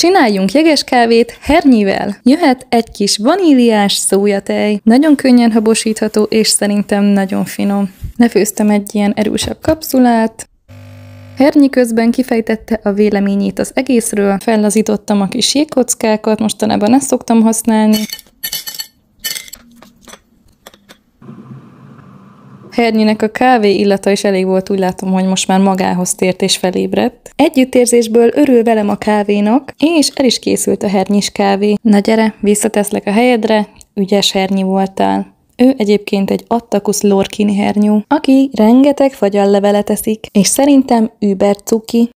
Csináljunk jeges kávét hernyivel. Jöhet egy kis vaníliás szójatej. Nagyon könnyen habosítható, és szerintem nagyon finom. Lefőztem egy ilyen erősebb kapszulát, Hernyi közben kifejtette a véleményét az egészről, fellazítottam a kis jégkockákat, mostanában ezt szoktam használni, Hernyinek a kávé illata is elég volt, úgy látom, hogy most már magához tért és felébredt. Együttérzésből örül velem a kávénak, és el is készült a hernyis kávé. Na gyere, visszateszlek a helyedre, ügyes hernyi voltál. Ő egyébként egy Attakus lorkini hernyú, aki rengeteg fagyallevelet eszik, és szerintem übercuki.